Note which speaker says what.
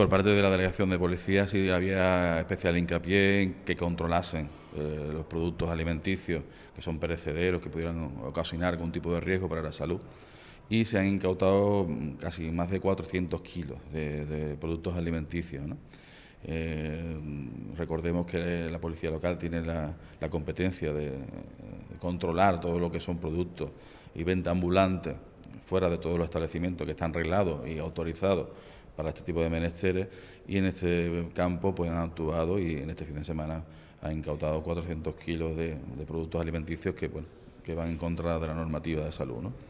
Speaker 1: Por parte de la delegación de policía sí había especial hincapié en que controlasen eh, los productos alimenticios que son perecederos, que pudieran ocasionar algún tipo de riesgo para la salud. Y se han incautado mm, casi más de 400 kilos de, productos alimenticios. Eh, recordemos que la policía local tiene la, competencia de, eh, controlar todo lo que son productos y venta ambulante fuera de todos los establecimientos que están reglados y autorizados para este tipo de menesteres y en este campo pues han actuado y en este fin de semana han incautado 400 kilos de, productos alimenticios que, que van en contra de la normativa de salud. ¿no?